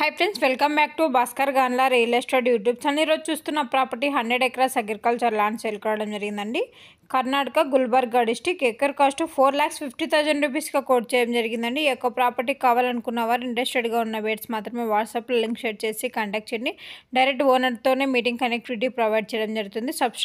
high friends welcome back to Bhaskar గాన్లా real estate YouTube channel ఈరోజు చూస్తున్న property hundred acres agriculture land sale కావడం జరిగిందండి Karnataka Gulbarga district acre cost four lakhs fifty thousand రూపీస్గా quote చేయడం జరిగిందండి ఈ యొక్క ప్రాపర్టీ కావాలనుకున్న వారు ఇంట్రెస్టెడ్గా ఉన్న బేట్స్ మాత్రమే వాట్సాప్లో లింక్ షేర్ చేసి కాంటాక్ట్ చేయండి డైరెక్ట్ ఓనర్తోనే మీటింగ్ కనెక్టివిటీ ప్రొవైడ్ చేయడం జరుగుతుంది సబ్స్క్రై